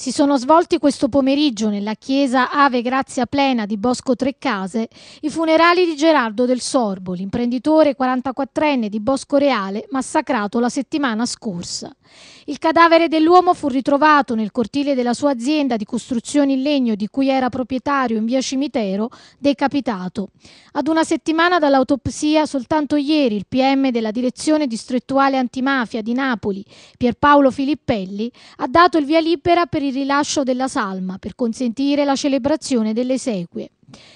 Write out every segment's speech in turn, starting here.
si sono svolti questo pomeriggio nella chiesa Ave Grazia Plena di Bosco Trecase i funerali di Gerardo del Sorbo, l'imprenditore 44enne di Bosco Reale massacrato la settimana scorsa. Il cadavere dell'uomo fu ritrovato nel cortile della sua azienda di costruzioni in legno di cui era proprietario in via Cimitero, decapitato. Ad una settimana dall'autopsia, soltanto ieri il PM della direzione distrettuale antimafia di Napoli, Pierpaolo Filippelli, ha dato il via libera per il il rilascio della salma per consentire la celebrazione delle esequie.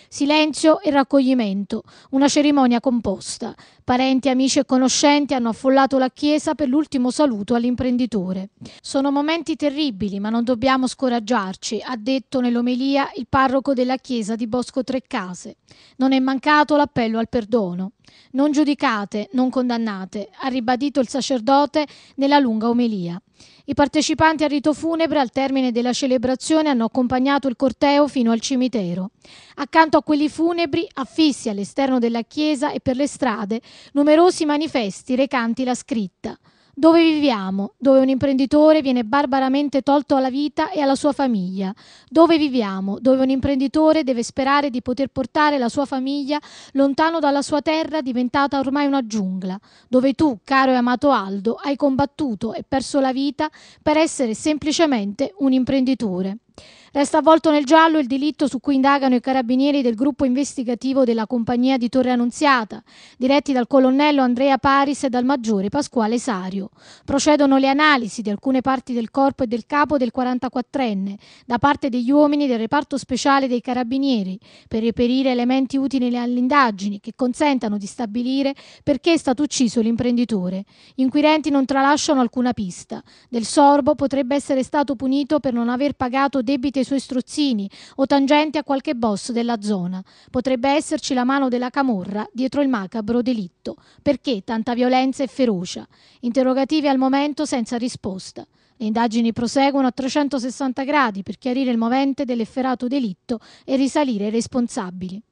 Silenzio e raccoglimento, una cerimonia composta. Parenti, amici e conoscenti hanno affollato la chiesa per l'ultimo saluto all'imprenditore. Sono momenti terribili, ma non dobbiamo scoraggiarci, ha detto nell'omelia il parroco della chiesa di Bosco Trecase. Non è mancato l'appello al perdono. Non giudicate, non condannate, ha ribadito il sacerdote nella lunga omelia. I partecipanti al rito funebre al termine della celebrazione hanno accompagnato il corteo fino al cimitero. Accanto a quelli funebri, affissi all'esterno della chiesa e per le strade, numerosi manifesti recanti la scritta dove viviamo, dove un imprenditore viene barbaramente tolto alla vita e alla sua famiglia, dove viviamo, dove un imprenditore deve sperare di poter portare la sua famiglia lontano dalla sua terra diventata ormai una giungla, dove tu, caro e amato Aldo, hai combattuto e perso la vita per essere semplicemente un imprenditore. Resta avvolto nel giallo il delitto su cui indagano i carabinieri del gruppo investigativo della compagnia di Torre Annunziata, diretti dal colonnello Andrea Paris e dal maggiore Pasquale Sario. Procedono le analisi di alcune parti del corpo e del capo del 44enne da parte degli uomini del reparto speciale dei carabinieri per reperire elementi utili alle indagini che consentano di stabilire perché è stato ucciso l'imprenditore. Gli inquirenti non tralasciano alcuna pista. Del Sorbo potrebbe essere stato punito per non aver pagato debiti ai suoi strozzini o tangenti a qualche boss della zona. Potrebbe esserci la mano della camorra dietro il macabro delitto. Perché tanta violenza e ferocia? Interrogativi al momento senza risposta. Le indagini proseguono a 360 gradi per chiarire il movente dell'efferato delitto e risalire i responsabili.